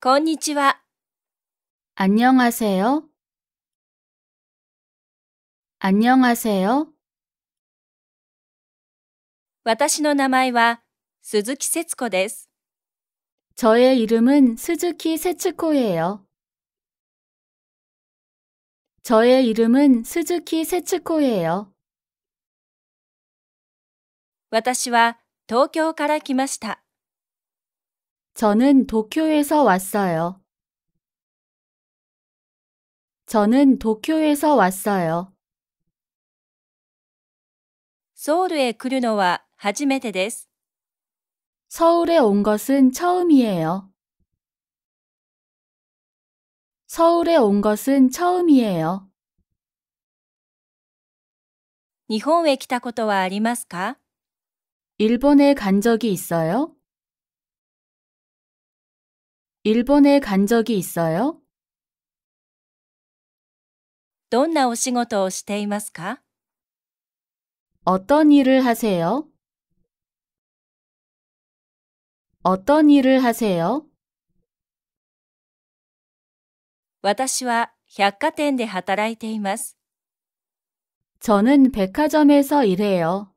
こんにちは。あんにょんはせよ。あんにょんあせよ。私の名前は鈴木節子です。저의이름은鈴木節子예 요。 저의이름은鈴木節子예 요。 私は東京から来ました。 저는 도쿄에서 왔어요. 저는 도쿄에서 왔어요. ソウル来るのは初めてです 서울에 온 것은 처음이에요. 서울에 온 것은 처음이에요. 日本へ来たことはありますか 일본에 간 적이 있어요? 일본에 간 적이 있어요? どんなお仕事をしていますか 어떤 일을 하세요? 어떤 일을 하세요? 私は百貨店で働いています。 저는 백화점에서 일해요.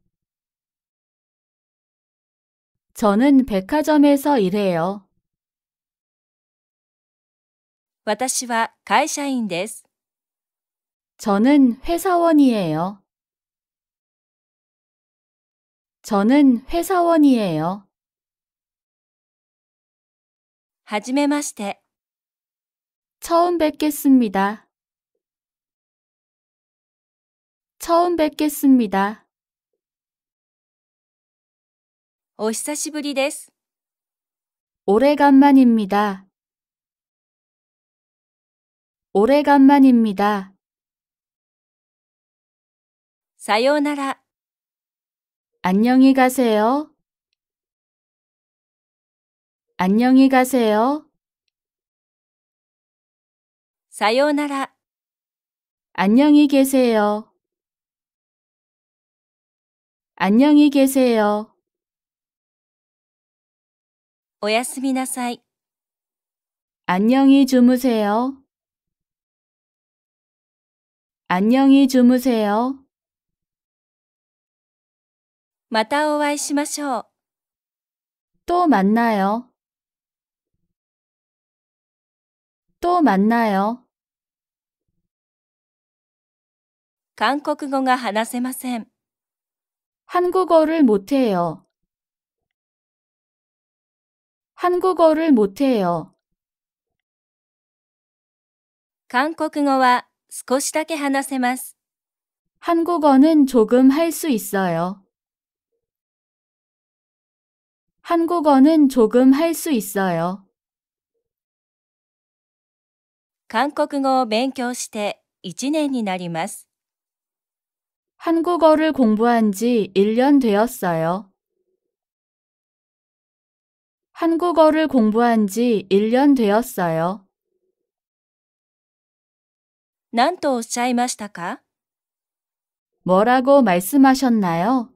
저는 백화점에서 일해요. 私は会社員です。 저는 회사원이에요. 저는 회사원이에요. はじめまして。 처음 뵙겠습니다. 처음 뵙겠습니다. お久しぶりです。 오래간만입니다. 오래간만입니다. 사요나라. 안녕히 가세요. 안녕히 가세요. 사요나라. 안녕히 계세요. 안녕히 계세요. 오야스미나사이. 안녕히 주무세요. 안녕히 주무세요. またお会いしましょう또 만나요. 또 만나요. 한국어가 話せません. 한국어를 못해요. 한국어를 못해요. 한국어는 少しだけ話せます。 한국어는 조금 할 수 있어요. 한국어는 조금 할 수 있어요. 韓国語を勉強して1年になります. 한국어를 공부한 지 1년 되었어요. 한국어를 공부한 지 1년 되었어요. 何とおっしゃいましたか뭐라고말씀하셨나요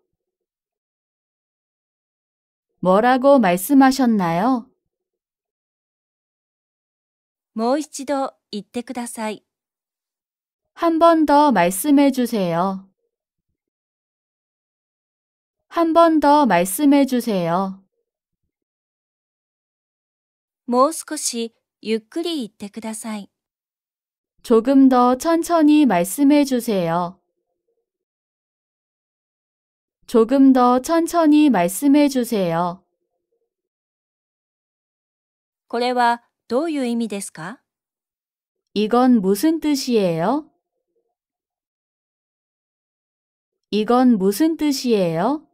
뭐라고말씀하셨나요もう一度言ってください。한번더말씀해주세요한번더말씀해주세요もう少しゆっくり言ってください。 조금 더 천천히 말씀해 주세요. 조금 더 천천히 말씀해 주세요. これはどういう意味ですか 이건 무슨 뜻이에요? 이건 무슨 뜻이에요?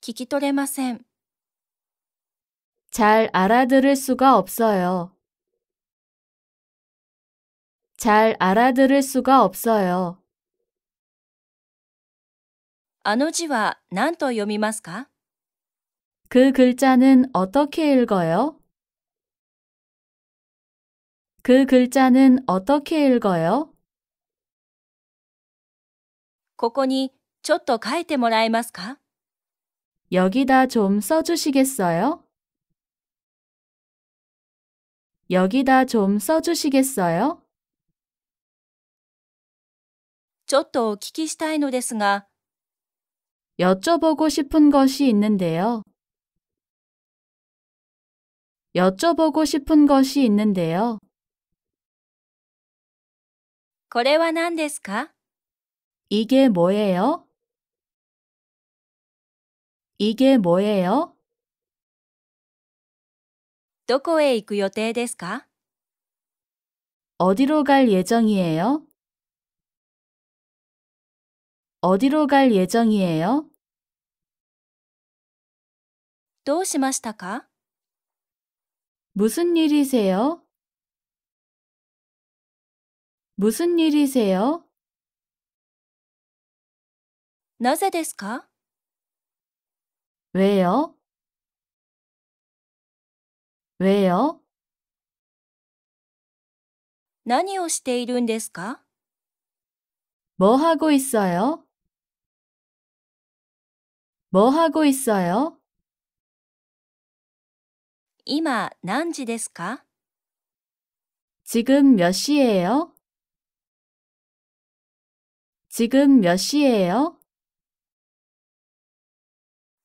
聞き取れません。잘 알아들을 수가 없어요. 잘 알아들을 수가 없어요. あの字は何と読みますか?그 글자는 어떻게 읽어요? 그 글자는 어떻게 읽어요? ここにちょっと書いてもらえま 여기다 좀 써주시겠어요? 여기다 좀 써주시겠어요? ちょっとお聞きしたいの 여쭤보고 싶은 것이 있는데요. 여쭤보고 싶은 것이 있는데요. これは何です 이게 뭐예요? 이게 뭐예요? 어디로 갈 예정이에요? 어디로 갈 예정이에요? どうしましたか? 무슨 일이세요? 무슨 일이세요? なぜですか? 왜요? 왜요? 何をしているんですか?뭐 하고 있어요? 뭐 하고 있어요? 今何時ですか 지금 몇 시예요? 지금 몇 시예요?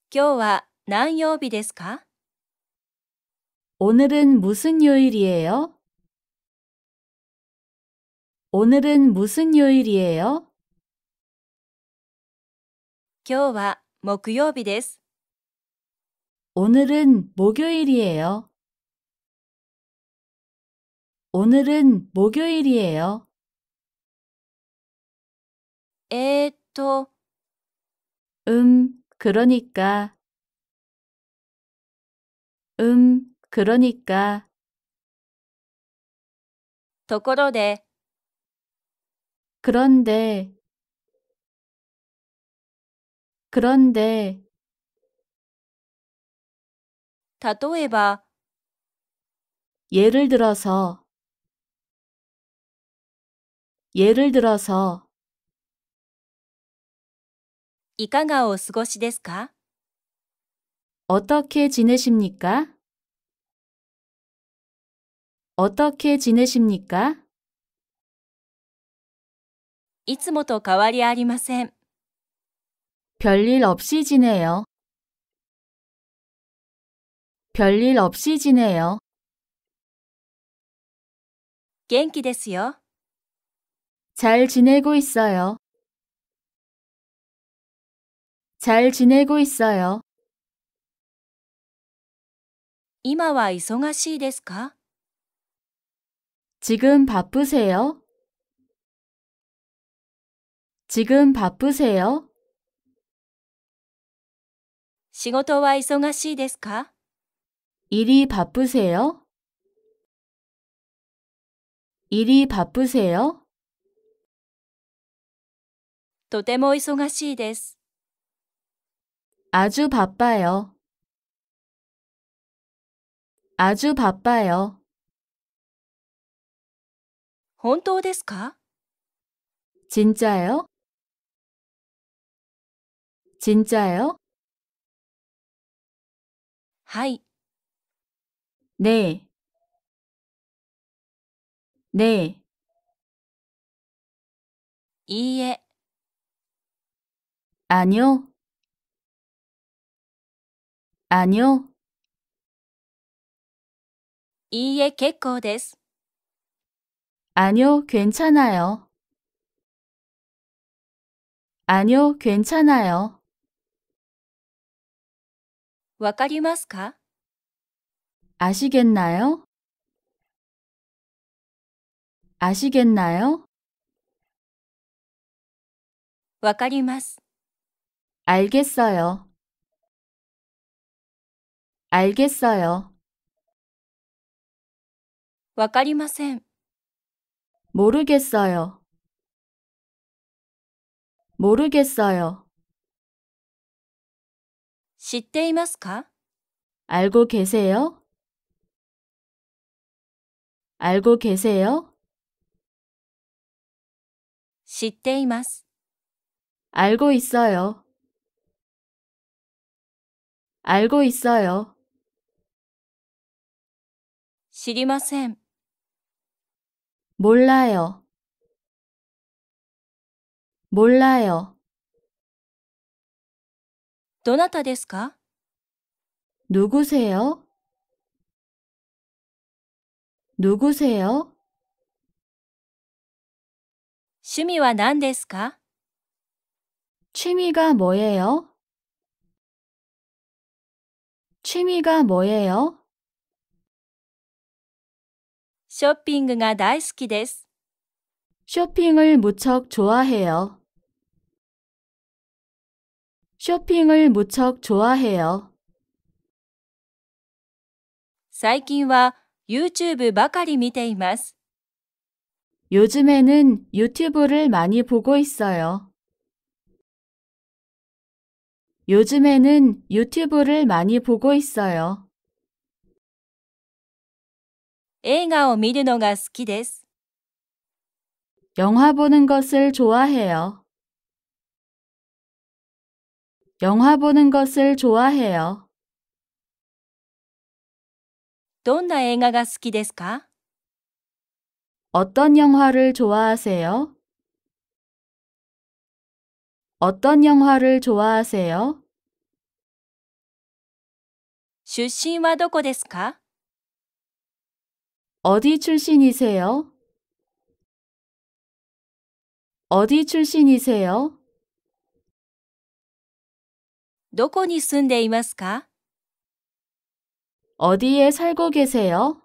今日は何曜日ですか 오늘은 무슨 요일이에요? 오늘은 무슨 요일이에요? 今日は木曜日です。 오늘은 목요일이에요. 오늘은 목요일이에요. 에또 음, 그러니까 음, 그러니까 ところで 그런데 그런데例えば예를들어서예를들어서いかがお過ごしですか어떻게지내십니까어떻게지내십니까いつもと変わりありません。 별일 없이 지내요. 별일 없이 지내요. 元気ですよ.잘 지내고 있어요. 잘 지내고 있어요. 今は忙しいですか? 지금 바쁘세요? 지금 바쁘세요? 仕事は忙しいですか일이바쁘세요일이바쁘세요とても忙しいです。아주바빠요아주바빠요本当ですか진짜요진짜요はい。ね 네。 いいえ。あにょ。あにょ。いいえ、結構です。あにょ、괜찮아 요。 あにょ、괜찮아 요。 わかりますか? 아시겠나요? 아시겠나요? わかります. 알겠어요. 알겠어요. わかりません. 모르겠어요. 모르겠어요. 知っていますか 알고 계세요? 알고 계세요? 知っています 알고 있어요. 알고 있어요. 知りません 몰라요. 몰라요. どなたですか 누구세요? 누구세요? 趣味は何ですか 취미가 뭐예요? 취미가 뭐예요? ショッピングが大好 쇼핑을 무척 좋아해요. 쇼핑을 무척 좋아해요. 最近は y o u ばかり見ています。 요즘에는 유튜브를 많이 보고 있어요. 요즘에는 유튜브를 많이 보고 있어요. 映画を見るのが好きです. 영화 보는 것을 좋아해요. 영화 보는 것을 좋아해요. どんな映画好きですか 어떤 영화를 좋아하세요? 어떤 영화를 좋아하세요? 出身はどこですか? 어디 출신이세요? 어디 출신이세요? どこに住んでいますか 어디에 살고 계세요?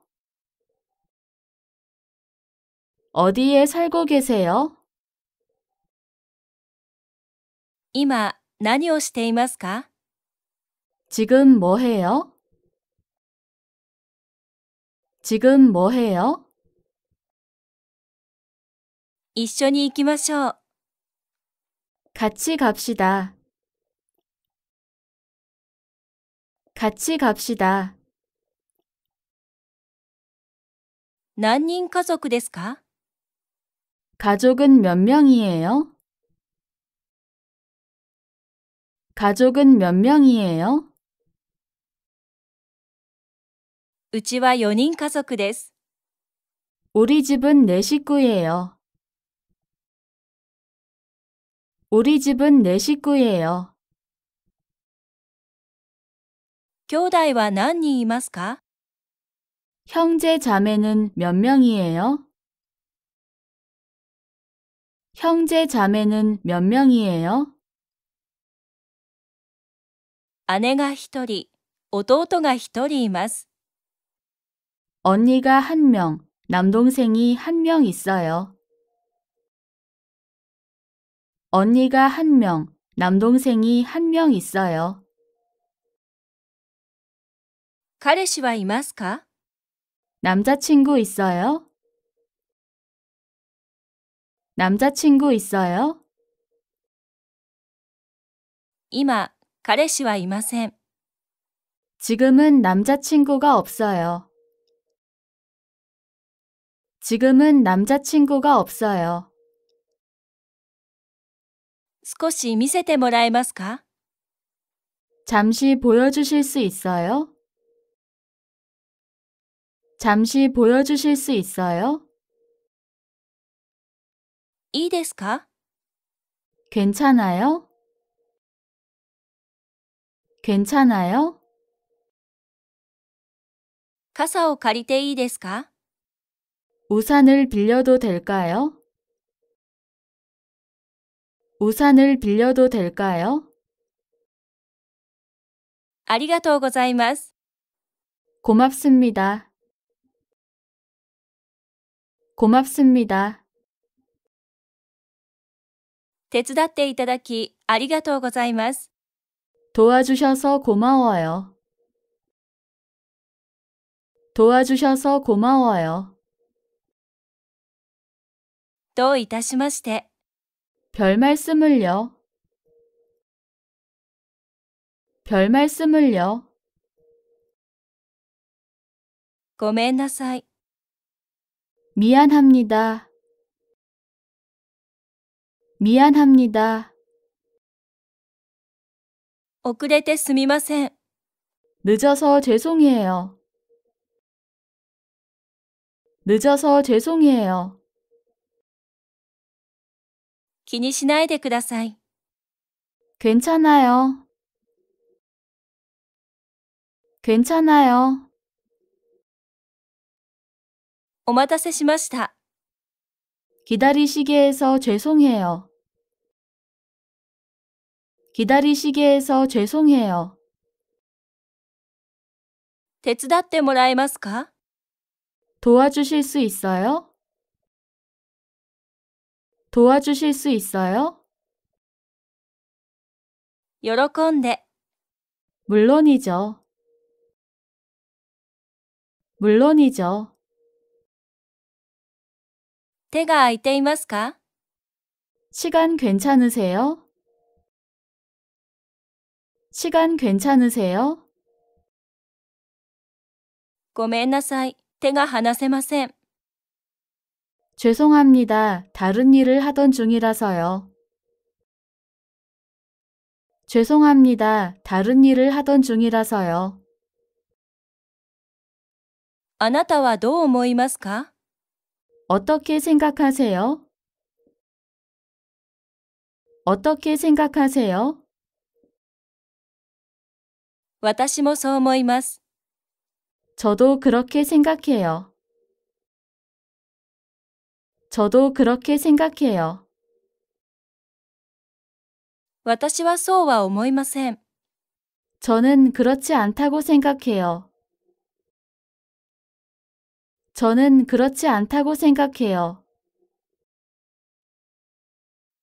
어디에 살고 계세요? 今何をしていますか 지금 뭐 해요? 지금 뭐 해요? 一緒に行きましょう。 같이 갑시다. 같이 갑시다. 何人家族ですか 가족은 몇 명이에요? 가족은 몇 명이에요? うちは4人家族です。 우리 집은 네 식구예요. 우리 집은 네 식구예요. 兄弟は何人いますか 형제 자매는 몇 명이에요? 형제 자매는 몇 명이에요? 아내가 1리弟가 1리います. 언니가 한 명, 남동생이 한 명 있어요. 언니가 한 명, 남동생이 한 명 있어요. 彼氏はいますか 남자친구 있어요? 남자친구 있어요? 今、彼氏はいません。 지금은 남자친구가 없어요. 지금은 남자친구가 없어요. 少し見せてもらえますか 잠시 보여주실 수 있어요? 잠시 보여주실 수 있어요? いいです 괜찮아요? 괜찮아요? 傘を借りていいですか 우산을 빌려도 될까요? 우산을 빌려도 될까요? ありがとうございま 고맙습니다. 고맙습니다. 手伝っていただきありがとうございます。 도와주셔서 고마워요. 도와주셔서 고마워요. どういたしまして。별 말씀을요. 별 말씀을요. ごめんなさい。 미안합니다. 미안합니다. 遅れてすみません. 늦어서 죄송해요. 늦어서 죄송해요. 気にしないでください. 괜찮아요. 괜찮아요. お待たせしました. 기다리시게 해서 죄송해요. 기다리시게 해서 죄송해요. 대伝다때もらえ마스카 도와주실 수 있어요? 도와주실 수 있어요? 여러ん데 물론이죠. 물론이죠. 手が空いていますか 시간 괜찮으세요? 시간 괜찮으세요? ごめんなさい手が離せませ 죄송합니다. 다른 일을 하던 중이라서요. 죄송합니다. 다른 일을 하던 중이라서요. 아, あなたはどう思いますか 어떻게 생각하세요? 어떻게 생각하세요? 私もそう思います. 저도 그렇게 생각해요. 저도 그렇게 생각해요. 私はそうは思いません. 저는 그렇지 않다고 생각해요. 저는 그렇지 않다고 생각해요.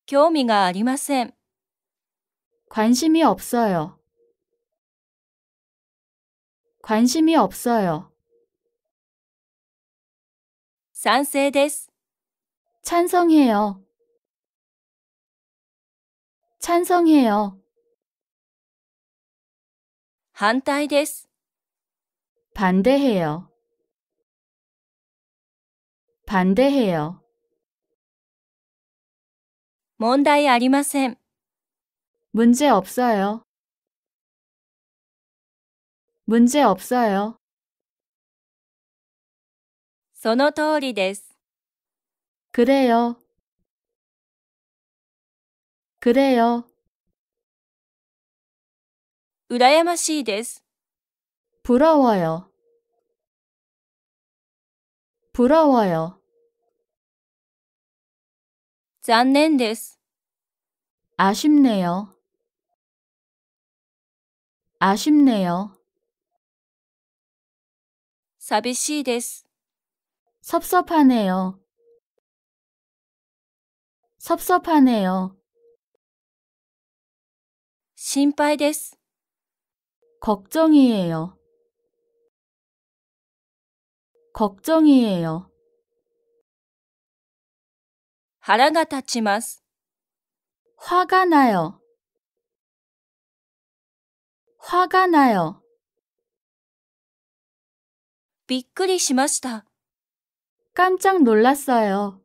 興味がありません。 관심이 없어요. 관심이 없어요. 賛成です。 찬성해요. 찬성해요. 反対です。 반대해요. 반대해요. 問題ありません. 문제 없어요. 문제 없어요. その通りです. 그래요. 그래요. 羨ましいです. 부러워요. 부러워요. 残念です. 아쉽네요. 아쉽네요. 寂しいです. 섭섭하네요. 섭섭하네요. 心配です. 걱정이에요. 걱정이에요. 腹가 다치 화가 나요. 화가 나요. びっくりしました. 깜짝 놀랐어요.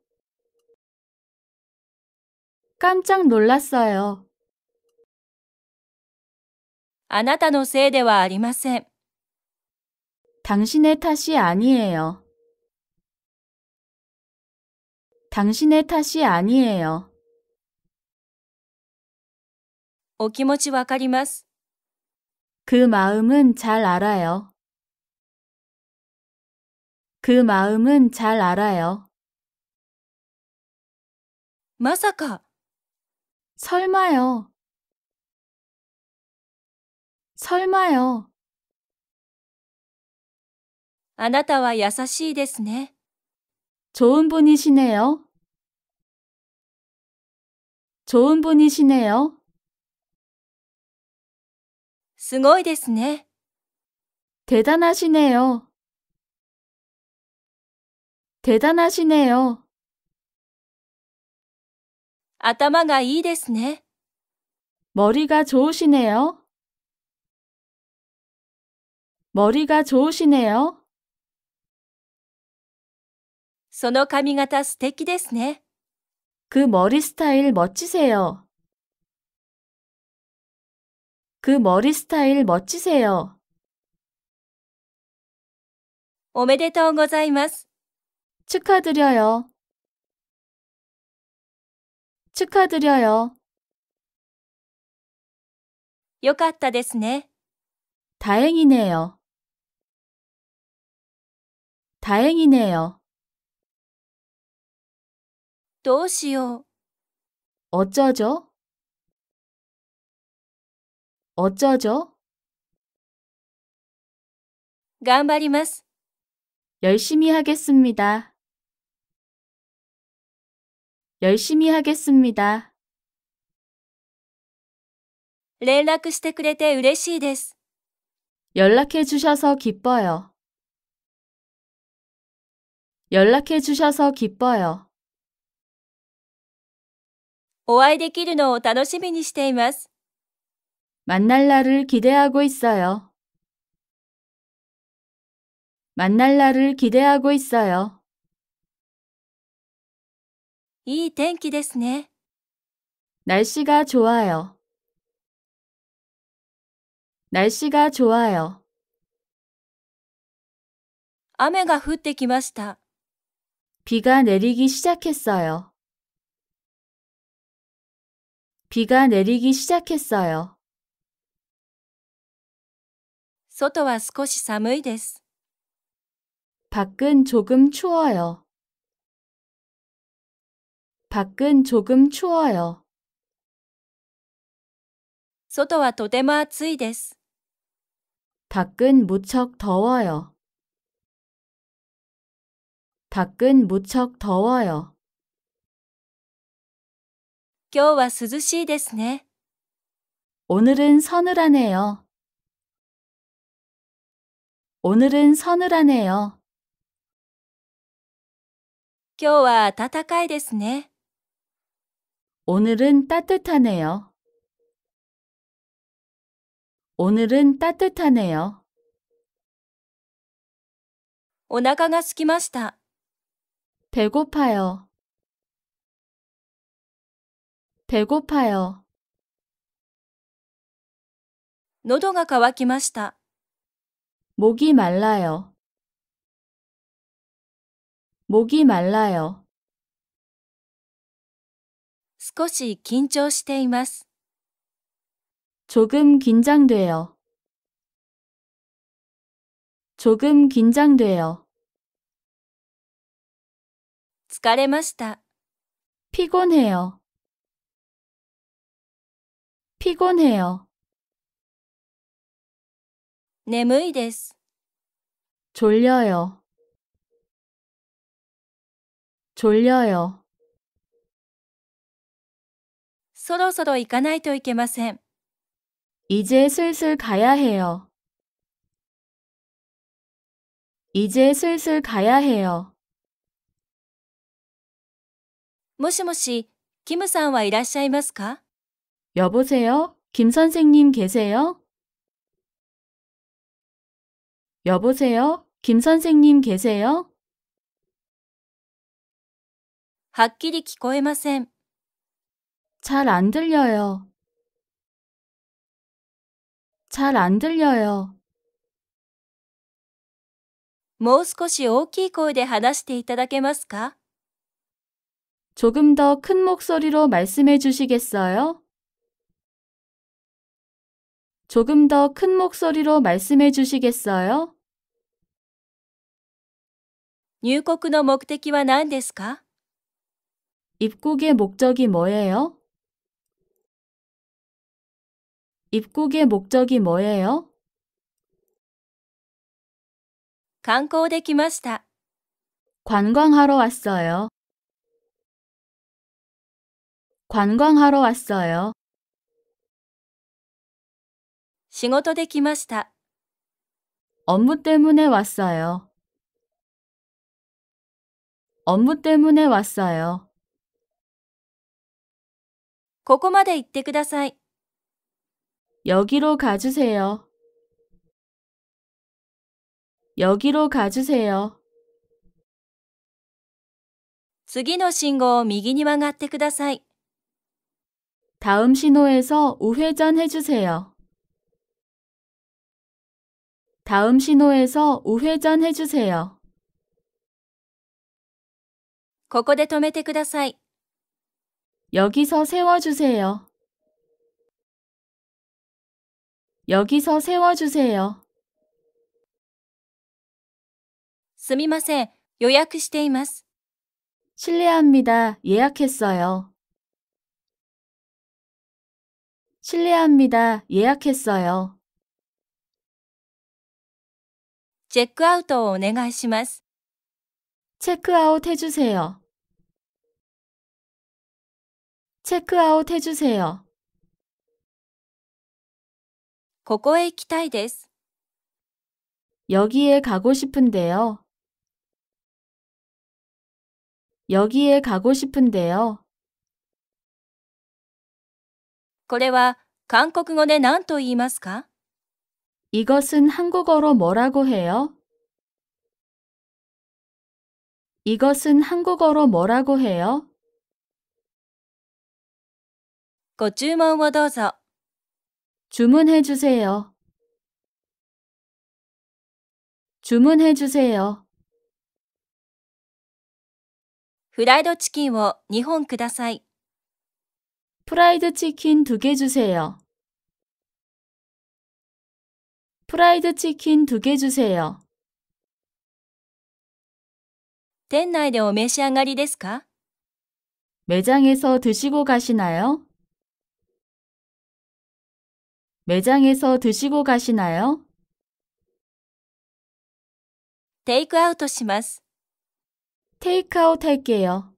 깜짝 놀랐어요. あなたのせいではありません。 당신의 탓이 아니에요. 당신의 탓이 아니에요. お気持ちわかります.그 마음은 잘 알아요. 그 마음은 잘 알아요. まさか. 설마요. 설마요. あなたは優しいですね。좋은분이시네 요。 좋은분이시네 요。 すごいですね。대단하시네 요。 대단하시네 요。 頭がいいですね。머리가좋으시네요머리가좋으시네요その髪型素敵ですね。그머리스타일멋지세요그머리스타일멋지세요おめでとうございます。축하드려요축하드려요よかったですね。다행이네요다행이네요どうしよう。 어쩌죠? 어쩌죠? 頑張ります。 열심히 하겠습니다. 열심히 하겠습니다. 連絡してくれて嬉しいです。 연락해 주셔서 기뻐요. 연락해 주셔서 기뻐요. お会いできるのを楽しみにしています。만날날을기대하고있어요만날날을기대하고있어요いい天気ですね。날씨가좋아요날씨가좋아요雨が降ってきました。비가내리기시작했어요 비가 내리기 시작했어요. 外は少し寒いです. 밖은 조금 추워요. 밖은 조금 추워요. 外はとても暑いです. 밖은 무척 더워요. 밖은 무척 더워요. 今日は涼しいですね。 오늘은 서늘하네요. 오늘은 서늘하네요. 今日は暖かいですね。 오늘은 따뜻하네요. 오늘은 따뜻하네요. お腹が空きました。 배고파요. 배고파요. 喉が渇きました。 목이 말라요. 목이 말라요. 少し緊張しています。 조금 긴장돼요. 조금 긴장돼요. 疲れました。 피곤해요. 피곤해요眠いです。졸려요졸려요そろそろ行かないといけません。이제슬슬가야해요이제슬슬가야해요もしもし、キムさんはいらっしゃいますか 여보세요? 김 선생님 계세요? 여보세요? 김 선생님 계세요? はっきり聞こえません。잘 안 들려요. 잘 안 들려요. もう少し大きい声で話していただけますか 조금 더 큰 목소리로 말씀해 주시겠어요? 조금 더 큰 목소리로 말씀해 주시겠어요? 入国の目的は何ですか 입국의 목적이 뭐예요? 입국의 목적이 뭐예요? 観光できました。 관광하러 왔어요. 관광하러 왔어요. 仕事で来ました。업무때문에왔어 요。 업무때문에왔어요ここまで行ってください여기로가주세요여기로가주세요次の信号を右に曲がってください다음신호에서우회전해주세요 다음 신호에서 우회전 해주세요. ここで止めてください。 여기서 세워주세요. 여기서 세워주세요. すみません。予約しています。 실례합니다. 예약했어요. 실례합니다. 예약했어요. チェックアウトをお願いします。チェックアウト해주세 요。 チェックアウト해주세 요。 ここへ行きたいです。여기へ가고싶은데 요。 여기へ가고싶은데 요。 これは韓国語で何と言いますか 이것은 한국어로 뭐라고 해요? 이것은 한국어로 뭐라고 해요? ご注文をどう 주문해 주세요. 주문해 주세요. 프라이드 치킨 を2本ください. 프라이드 치킨 두 개 주세요. 프라이드치킨두개주세요店内でお召し上がりですか매장에서드시고가시나요매장에서드시고가시나요テイクアウトします。테이크아웃할게요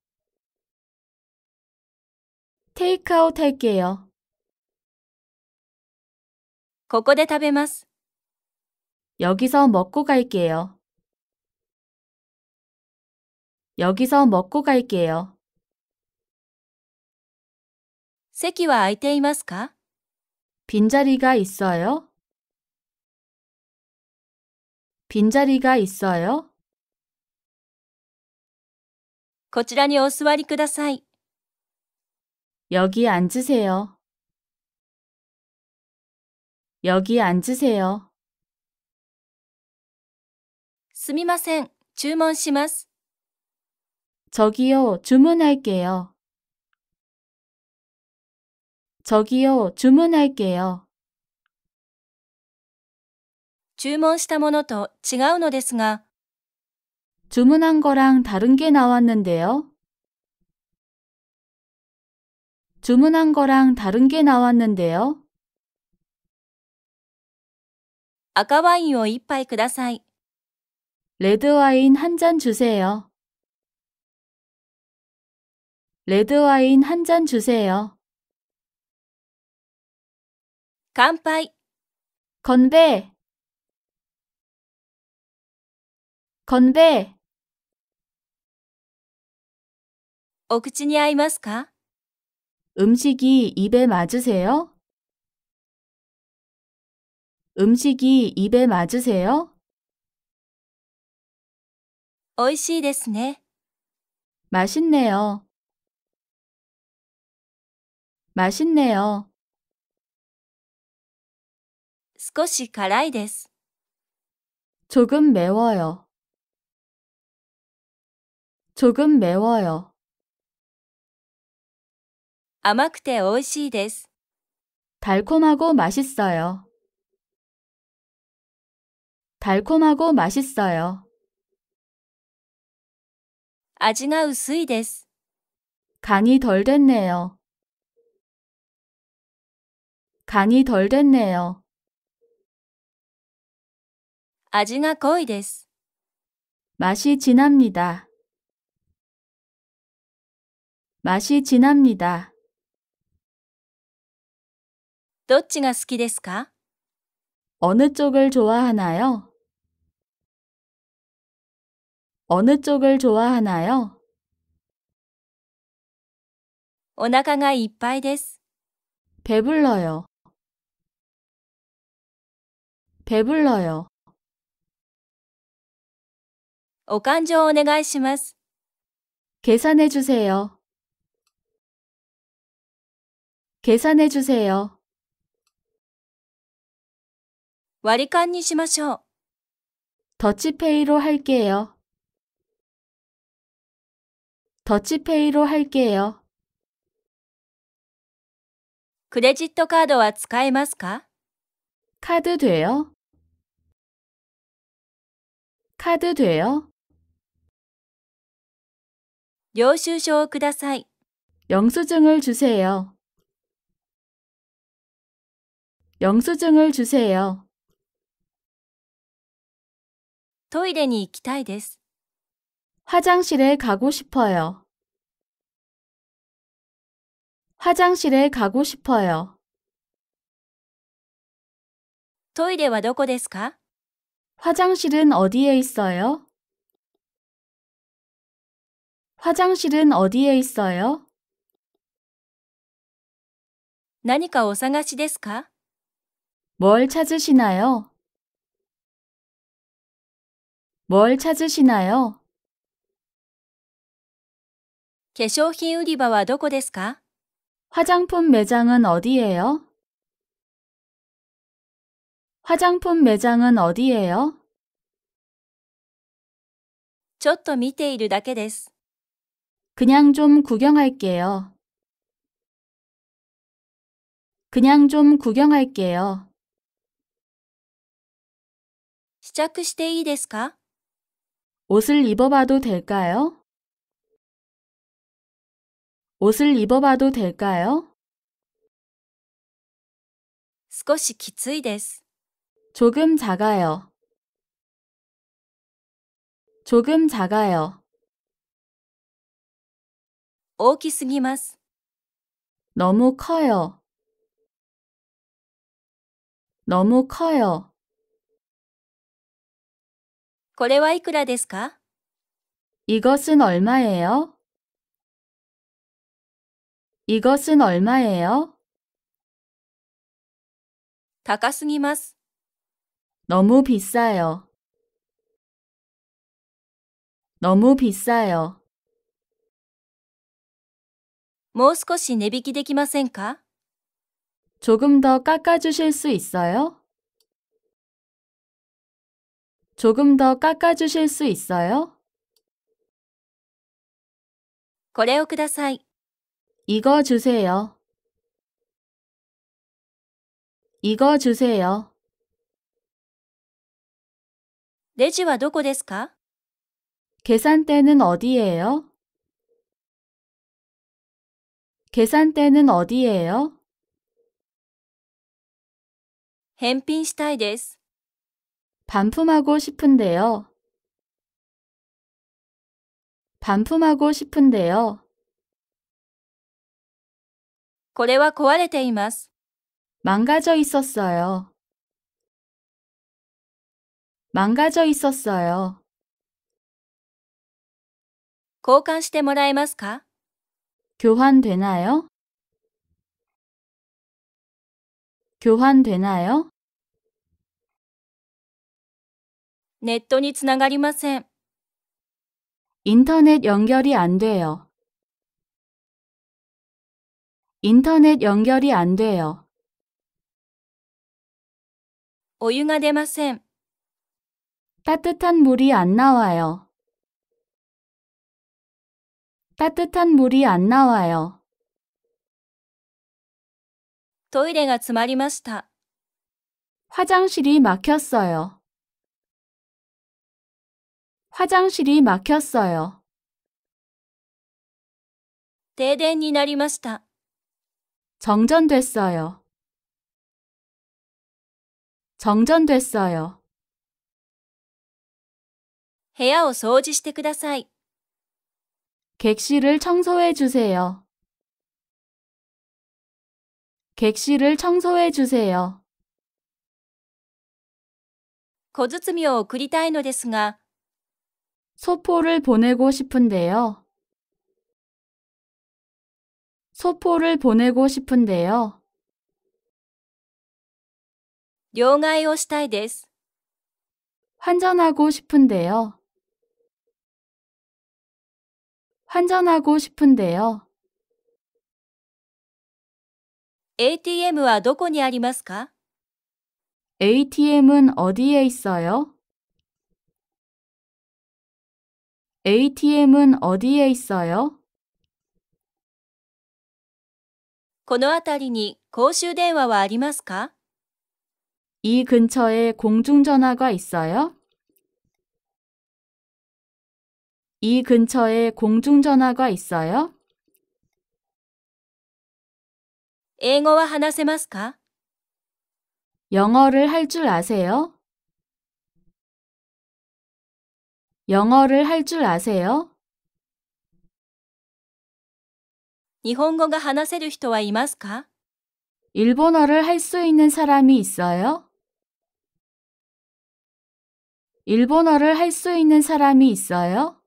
테이크아웃할게요ここで食べます。 여기서 먹고 갈게요. 여기서 먹고 갈게요. 席は空いていますか? 빈자리가 있어요? 빈자리가 있어요? こちらにお座りください. 여기 앉으세요. 여기 앉으세요. すみません、注文します。저기 요、 注文할게 요。 저기 요、 注文할게 요。 注文したものと違うのですが。注文한거랑다른게나왔는데注文한거랑다른게나왔는데赤ワインを一杯ください。 레드와인 한 잔 주세요. 레드와인 한 잔 주세요. 간파이 건배 건배 お口に合いますか? 음식이 입에 맞으세요? 음식이 입에 맞으세요? おいしいですね. 맛있네요. 맛있네요. 少し辛いです. 조금 매워요. 조금 매워요. 甘くて美味しいです. 달콤하고 맛있어요. 달콤하고 맛있어요. 味が薄いです。 간이 덜 됐네요. 간이 덜 됐네요. 味が 거의 です. 맛이 진합니다. 맛이 진합니다. どっちが好き 어느 쪽을 좋아하나요? 어느 쪽을 좋아하나요? お腹がいっぱいです. 배불러요. 배불러요. お勘定お願いします. 계산해 주세요. 계산해 주세요. 割り勘にしまし 더치페이로 할게요. 더치페이로 할게요. 크레딧 카드와 使えますか? 카드 돼요? 카드 돼요? 領収書ください. 영수증을 주세요. 영수증을 주세요. 토이레に行きたいです. 화장실에 가고 싶어요. 화장실에 가고 싶어요. トイレはどこですか? 화장실은 어디에 있어요? 화장실은 어디에 있어요? 何かお探しですか?뭘 찾으시나요? 뭘 찾으시나요? 化粧品売り場はどこですか? 화장품 매장은 어디예요? 화장품 매장은 어디예요? ちょっと見ているだけです. 그냥 좀 구경할게요. 그냥 좀 구경할게요. 試着していいですか? 옷을 입어봐도 될까요? 옷을 입어봐도 될까요? 조금 작아요. 조금 작아요. 너무 커요. 너무 커요. これはいくらですか 이것은 얼마예요? 이것은 얼마예요? 高すぎます。 너무 비싸요. 너무 비싸요. も少し値引きできませんか 조금 더 깎아주실 수 있어요? 조금 더 깎아주실 수 있어요? これをください。 이거 주세요. 이거 주세요. レジはどこですか 계산대는 어디예요? 계산대는 어디예요? 返品したいです。 반품하고 싶은데요. 반품하고 싶은데요. これは壊れています。망가져있었어 요。 망가져있었어 요。 交換してもらえますか교환되나요교환되나요ネットにつながりません。インターネット연결이안돼 요。 인터넷 연결이 안 돼요. お湯が出ませ 따뜻한 물이 안 나와요. 따뜻한 물이 안 나와요. トイレが詰まりました. 화장실이 막혔어요. 화장실이 막혔어요. 停電になりました. 정전됐어요. 정전됐어요. 헤어 소지시してください 객실을 청소해 주세요. 객실을 청소해 주세요. 小包みを送りたいのですが、 소포를 보내고 싶은데요. 소포를 보내고 싶은데요. 両替をしたいです。 환전하고 싶은데요. 환전하고 싶은데요. ATM はどこにありますか ATM은 어디에 있어요? ATM은 어디에 있어요? この辺りに公衆電話はありますか이 근처에 공중전화가 있어요? 이 근처에 공중전화가 있어요? 英語は話せますか 영어를 할 줄 아세요? 영어를 할 줄 아세요? 日本語が話せる人はいますか 일본어를 할 수 있는 사람이 있어요? 일본어를 할 수 있는 사람이 있어요?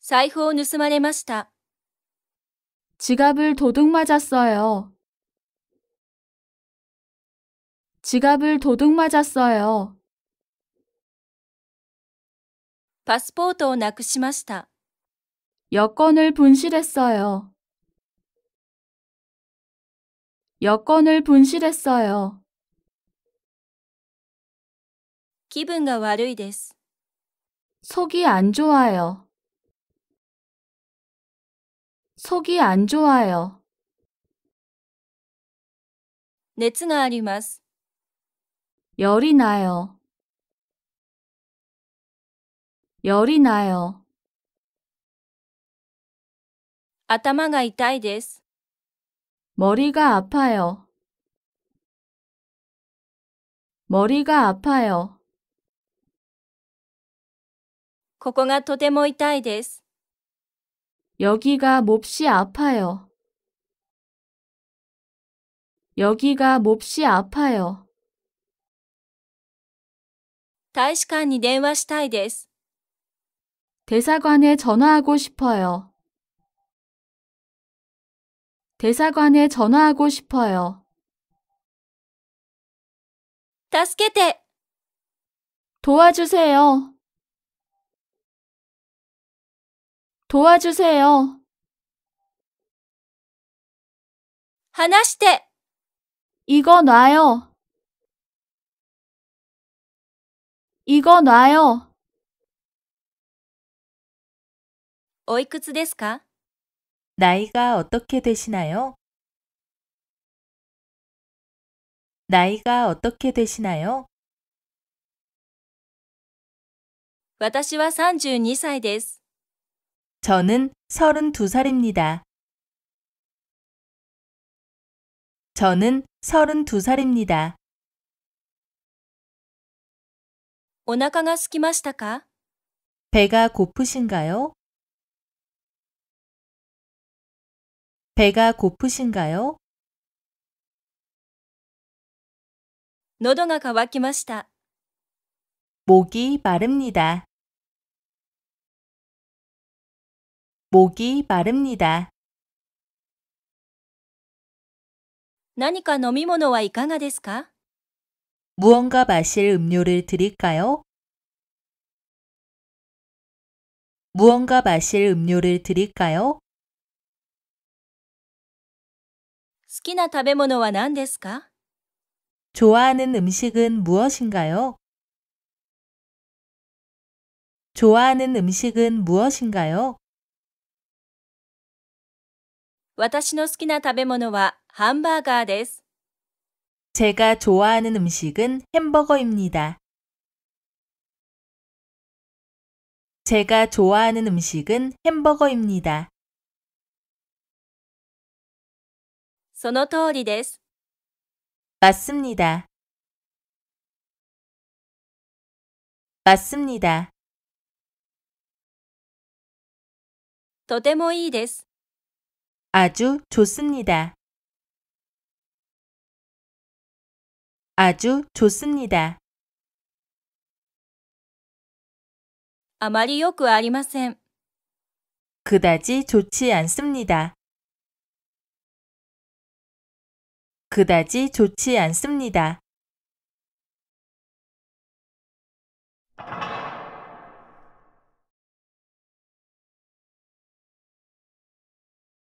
財布を盗まれました。 지갑을 도둑 맞았어요. 지갑을 도둑 맞았어요. パスポートをなくしました。 여권을 분실했어요. 여권을 분실했어요. 気分が悪いです. 속이 안 좋아요. 속이 안 좋아요. 熱があります. 열이 나요. 열이 나요. 頭が痛いです。머리가아파요머리가아파요ここがとても痛いです。여기가몹시아파요여기가몹시아파요大使館に電話したいです。대사관에전화하고싶어요 대사관에 전화하고 싶어요. 助けて 도와주세요. 도와주세요. 話して 이거 놔요. 이거 놔요. おいくつですか 나이가 어떻게 되시나요? 나이가 어떻게 되시나요? 저는 32살입니다. 저는 32살입니다. お腹が空きましたか? 배가 고프신가요? 배가 고프신가요? 노동아 가渇きま시다 목이 마릅니다. 목이 마릅니다. 何か飲み物はいかがですか 무언가 마실 음료를 드릴까요? 무언가 마실 음료를 드릴까요? きな食べ物は何ですか 좋아하는 음식은 무엇인가요? 좋아하는 음식은 무엇인가요? 私の好きな食べ物はハンバーガーです。 제가 좋아하는 음식은 햄버거입니다. 제가 좋아하는 음식은 햄버거입니다. その通りです. 맞습니다. 맞습니다. とてもいいです. 아주 좋습니다. 아주 좋습니다. あまりよくありません. 그다지 좋지 않습니다. 그다지 좋지 않습니다.